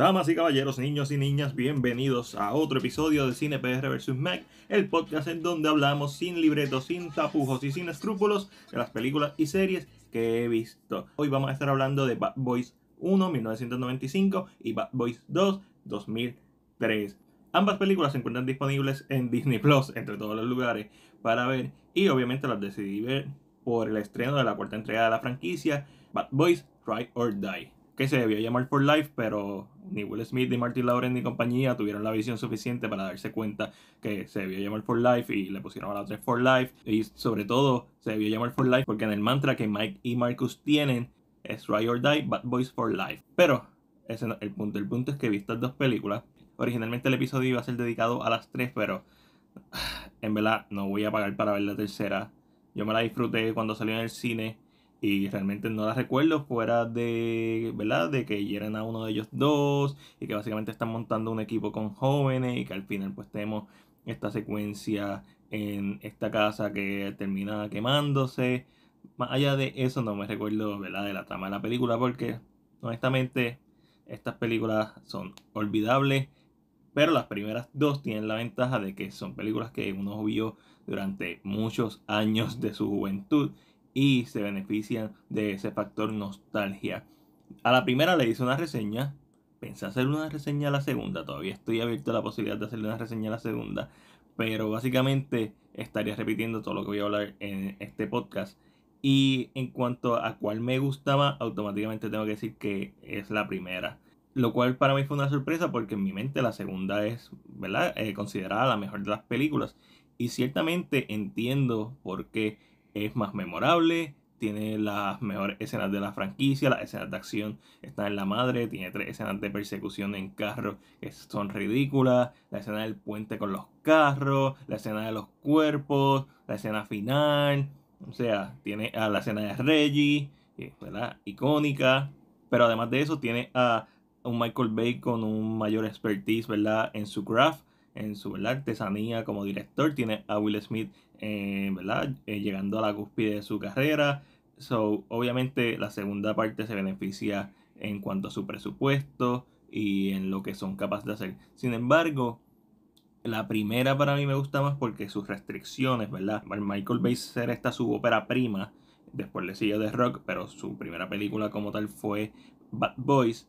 Damas y caballeros, niños y niñas, bienvenidos a otro episodio de Cine PR vs. Mac, el podcast en donde hablamos sin libretos, sin tapujos y sin escrúpulos de las películas y series que he visto. Hoy vamos a estar hablando de Bad Boys 1, 1995 y Bad Boys 2, 2003. Ambas películas se encuentran disponibles en Disney Plus, entre todos los lugares, para ver y obviamente las decidí ver por el estreno de la cuarta entrega de la franquicia, Bad Boys, Try or Die que se debió llamar For Life, pero ni Will Smith, ni Martin Lawrence, ni compañía tuvieron la visión suficiente para darse cuenta que se debió llamar For Life y le pusieron a la otra For Life. Y sobre todo se debió llamar For Life porque en el mantra que Mike y Marcus tienen es Ride or Die, Bad Boys for Life. Pero ese es el punto. El punto es que he estas dos películas. Originalmente el episodio iba a ser dedicado a las tres, pero en verdad no voy a pagar para ver la tercera. Yo me la disfruté cuando salió en el cine y realmente no las recuerdo fuera de, ¿verdad? De que hieran a uno de ellos dos y que básicamente están montando un equipo con jóvenes y que al final pues tenemos esta secuencia en esta casa que termina quemándose. Más allá de eso no me recuerdo, ¿verdad? De la trama de la película porque honestamente estas películas son olvidables. Pero las primeras dos tienen la ventaja de que son películas que uno vio durante muchos años de su juventud y se benefician de ese factor nostalgia. A la primera le hice una reseña, pensé hacer una reseña a la segunda, todavía estoy abierto a la posibilidad de hacerle una reseña a la segunda, pero básicamente estaría repitiendo todo lo que voy a hablar en este podcast. Y en cuanto a cuál me gustaba, automáticamente tengo que decir que es la primera. Lo cual para mí fue una sorpresa porque en mi mente la segunda es ¿verdad? Eh, considerada la mejor de las películas. Y ciertamente entiendo por qué es más memorable, tiene las mejores escenas de la franquicia, las escenas de acción están en la madre, tiene tres escenas de persecución en carros que son ridículas, la escena del puente con los carros, la escena de los cuerpos, la escena final, o sea, tiene a la escena de Reggie, ¿verdad? Icónica, pero además de eso tiene a un Michael Bay con un mayor expertise, ¿verdad? En su craft, en su artesanía como director. Tiene a Will Smith en eh, ¿verdad? Eh, llegando a la cúspide de su carrera. So, obviamente la segunda parte se beneficia en cuanto a su presupuesto y en lo que son capaces de hacer. Sin embargo, la primera para mí me gusta más porque sus restricciones, ¿verdad? Michael Bay será esta su ópera prima, después de siguió de Rock, pero su primera película como tal fue Bad Boys.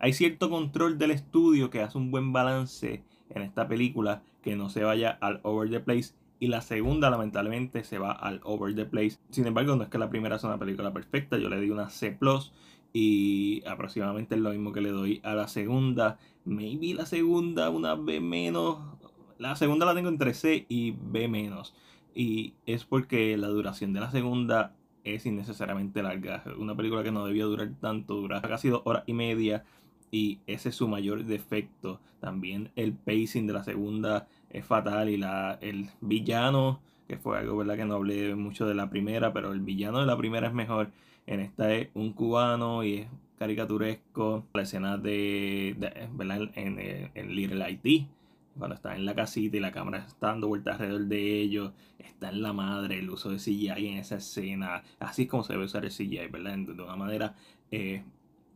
Hay cierto control del estudio que hace un buen balance en esta película que no se vaya al over the place y la segunda lamentablemente se va al over the place. Sin embargo, no es que la primera sea una película perfecta, yo le di una C ⁇ y aproximadamente es lo mismo que le doy a la segunda. Maybe la segunda una B menos. La segunda la tengo entre C y B menos. Y es porque la duración de la segunda es innecesariamente larga. Una película que no debió durar tanto, dura casi dos horas y media y ese es su mayor defecto. También el pacing de la segunda es fatal y la, el villano, que fue algo verdad que no hablé mucho de la primera, pero el villano de la primera es mejor. En esta es un cubano y es caricaturesco. La escena de, ¿verdad? En, Little Haití, cuando está en la casita y la cámara está dando vueltas alrededor de ellos, está en la madre, el uso de CGI en esa escena, así es como se debe usar el CGI, ¿verdad? De una manera eh,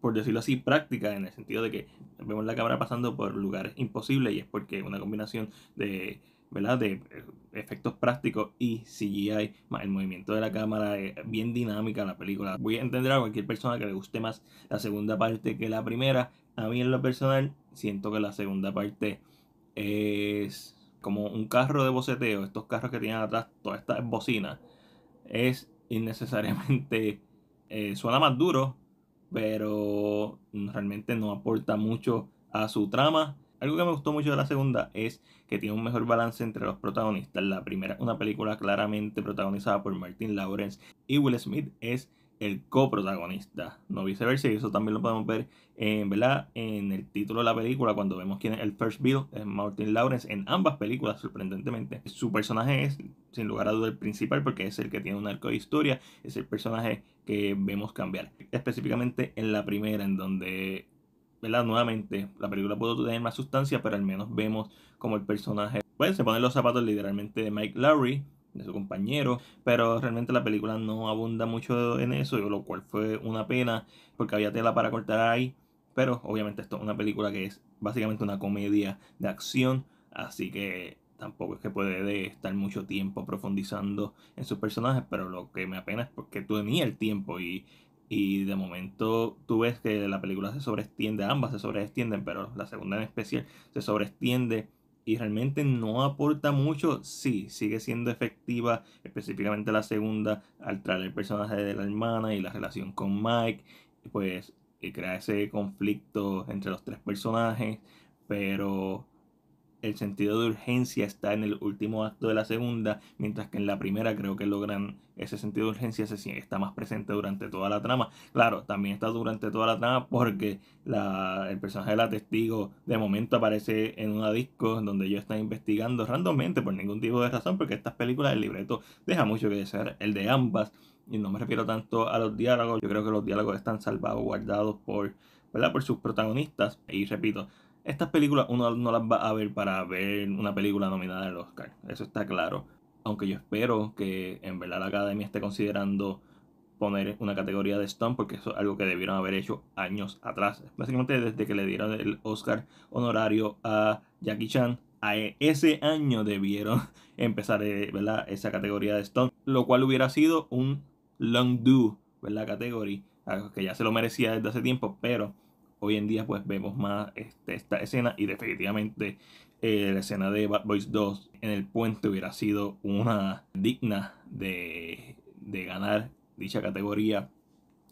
por decirlo así, práctica, en el sentido de que vemos la cámara pasando por lugares imposibles y es porque una combinación de, ¿verdad? de eh, efectos prácticos y CGI, más el movimiento de la cámara, eh, bien dinámica la película. Voy a entender a cualquier persona que le guste más la segunda parte que la primera. A mí en lo personal siento que la segunda parte es como un carro de boceteo, estos carros que tienen atrás toda esta bocina es innecesariamente, eh, suena más duro, pero realmente no aporta mucho a su trama. Algo que me gustó mucho de la segunda es que tiene un mejor balance entre los protagonistas. La primera, una película claramente protagonizada por Martin Lawrence y Will Smith, es el coprotagonista, no viceversa, y eso también lo podemos ver en, ¿verdad? en el título de la película, cuando vemos quién es el first bill, es Martin Lawrence, en ambas películas, sorprendentemente. Su personaje es, sin lugar a dudas el principal, porque es el que tiene un arco de historia, es el personaje que vemos cambiar. Específicamente en la primera, en donde, ¿verdad? nuevamente, la película pudo tener más sustancia, pero al menos vemos como el personaje, pues se ponen los zapatos literalmente de Mike Lowry, de su compañero, pero realmente la película no abunda mucho en eso, lo cual fue una pena, porque había tela para cortar ahí, pero obviamente esto es una película que es básicamente una comedia de acción, así que tampoco es que puede estar mucho tiempo profundizando en sus personajes, pero lo que me apena es porque tenía el tiempo y, de momento tú ves que la película se sobreestiende ambas se sobreestienden pero la segunda en especial se sobreestiende y realmente no aporta mucho, sí, sigue siendo efectiva, específicamente la segunda, al traer el personaje de la hermana y la relación con Mike, pues eh, crea ese conflicto entre los tres personajes, pero el sentido de urgencia está en el último acto de la segunda, mientras que en la primera creo que logran ese sentido de urgencia se, está más presente durante toda la trama. Claro, también está durante toda la trama porque el personaje de la testigo de momento aparece en una disco donde yo están investigando randommente por ningún tipo de razón, porque estas películas, el libreto deja mucho que ser el de ambas. Y no me refiero tanto a los diálogos, yo creo que los diálogos están salvaguardados por, ¿verdad? por sus protagonistas. Y repito, estas películas uno no las va a ver para ver una película nominada al Oscar, eso está claro. Aunque yo espero que en verdad la academia esté considerando poner una categoría de Stone porque eso es algo que debieron haber hecho años atrás. Básicamente desde que le dieron el Oscar honorario a Jackie Chan, a e, ese año debieron empezar eh, ¿verdad? esa categoría de Stone. lo cual hubiera sido un long do, ¿verdad? Category, que ya se lo merecía desde hace tiempo, pero hoy en día pues vemos más este, esta escena y definitivamente eh, la escena de Bad Boys 2 en el puente hubiera sido una digna de, ganar dicha categoría.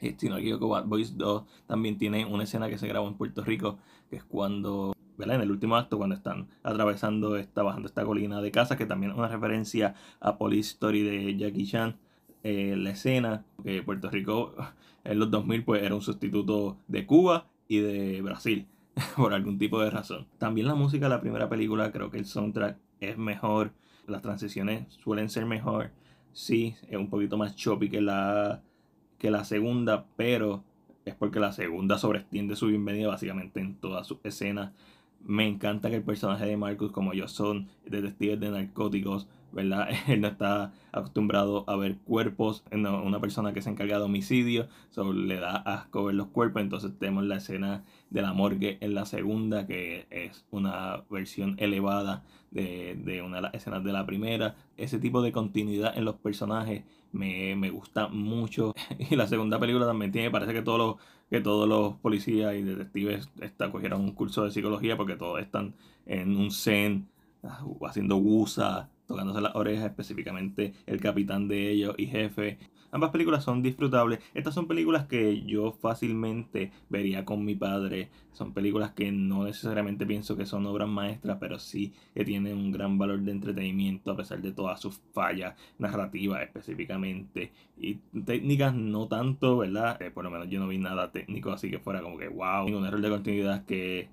Eh, si no equivoco, Bad Boys 2 también tiene una escena que se grabó en Puerto Rico, que es cuando, En el último acto, cuando están atravesando esta, bajando esta colina de casa, que también es una referencia a Police Story de Jackie Chan. Eh, la escena, que Puerto Rico en los 2000 pues era un sustituto de Cuba y de Brasil, por algún tipo de razón. También la música de la primera película, creo que el soundtrack es mejor, las transiciones suelen ser mejor, sí, es un poquito más choppy que la, que la segunda, pero es porque la segunda sobreestiende su bienvenida básicamente en todas sus escenas. Me encanta que el personaje de Marcus, como yo son detectives de narcóticos, ¿verdad? Él no está acostumbrado a ver cuerpos, no, una persona que se encarga de homicidio, le da asco ver los cuerpos, entonces tenemos la escena de la morgue en la segunda, que es una versión elevada de, una de las escenas de la primera. Ese tipo de continuidad en los personajes me, gusta mucho. Y la segunda película también tiene, parece que todos los, que todos los policías y detectives está, cogieron un curso de psicología porque todos están en un zen ah, haciendo gusa tocándose las orejas, específicamente El Capitán de ellos y Jefe. Ambas películas son disfrutables. Estas son películas que yo fácilmente vería con mi padre. Son películas que no necesariamente pienso que son obras maestras, pero sí que tienen un gran valor de entretenimiento a pesar de todas sus fallas narrativas específicamente. Y técnicas no tanto, ¿verdad? Eh, por lo menos yo no vi nada técnico así que fuera como que wow. Ningún error de continuidad que,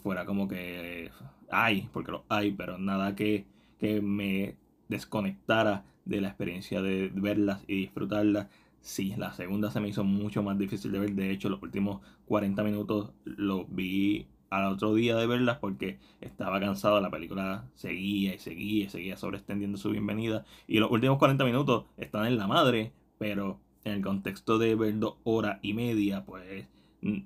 fuera como que hay, porque lo hay, pero nada que que me desconectara de la experiencia de verlas y disfrutarlas. Sí, la segunda se me hizo mucho más difícil de ver. De hecho, los últimos 40 minutos los vi al otro día de verlas porque estaba cansado. La película seguía y seguía y seguía extendiendo su bienvenida. Y los últimos 40 minutos están en la madre, pero en el contexto de ver dos horas y media, pues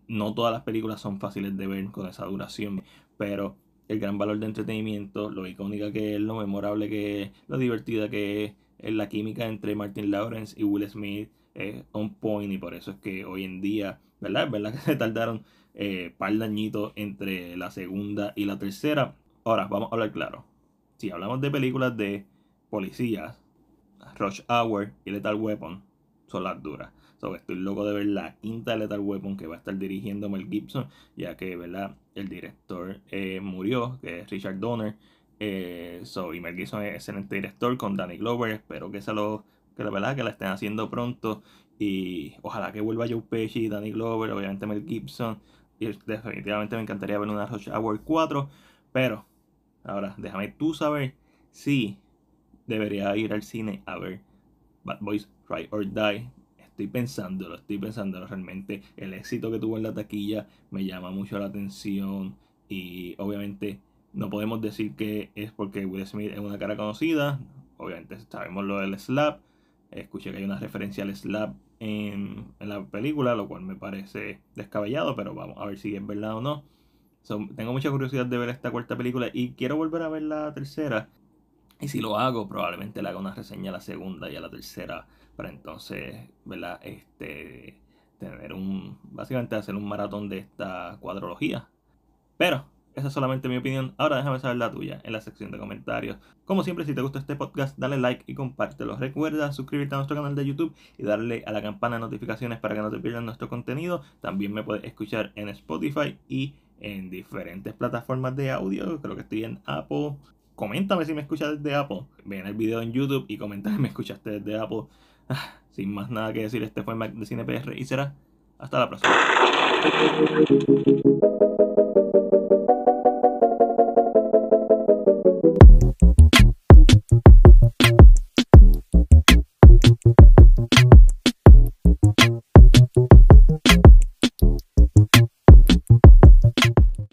no todas las películas son fáciles de ver con esa duración. Pero el gran valor de entretenimiento, lo icónica que es, lo memorable que es, lo divertida que es, la química entre Martin Lawrence y Will Smith es on point y por eso es que hoy en día, ¿verdad? Es verdad que se tardaron eh, par de entre la segunda y la tercera. Ahora, vamos a hablar claro. Si hablamos de películas de policías, Rush Hour y Lethal Weapon son las duras estoy loco de ver la quinta Lethal Weapon que va a estar dirigiendo Mel Gibson, ya que, ¿verdad? El director eh, murió, que es Richard Donner. Eh, so, y Mel Gibson es excelente director con Danny Glover. Espero que se lo, que la verdad que la estén haciendo pronto. Y ojalá que vuelva Joe Pesci, Danny Glover, obviamente Mel Gibson. Y definitivamente me encantaría ver una Rush Hour 4. Pero, ahora, déjame tú saber si debería ir al cine a ver Bad Boys Ride or Die estoy pensándolo, estoy pensándolo realmente. El éxito que tuvo en la taquilla me llama mucho la atención y obviamente no podemos decir que es porque Will Smith es una cara conocida. Obviamente sabemos lo del slap. Escuché que hay una referencia al slap en, la película, lo cual me parece descabellado, pero vamos a ver si es verdad o no. tengo mucha curiosidad de ver esta cuarta película y quiero volver a ver la tercera. Y si lo hago, probablemente le haga una reseña a la segunda y a la tercera para entonces, ¿verdad? Este, tener un, básicamente hacer un maratón de esta cuadrología. Pero, esa es solamente mi opinión. Ahora déjame saber la tuya en la sección de comentarios. Como siempre, si te gusta este podcast, dale like y compártelo. Recuerda suscribirte a nuestro canal de YouTube y darle a la campana de notificaciones para que no te pierdas nuestro contenido. También me puedes escuchar en Spotify y en diferentes plataformas de audio. Creo que estoy en Apple, coméntame si me escuchas desde Apple. Ven el video en YouTube y coméntame si me escuchaste desde Apple. Ah, sin más nada que decir, este fue Mac de CinePR y será hasta la próxima.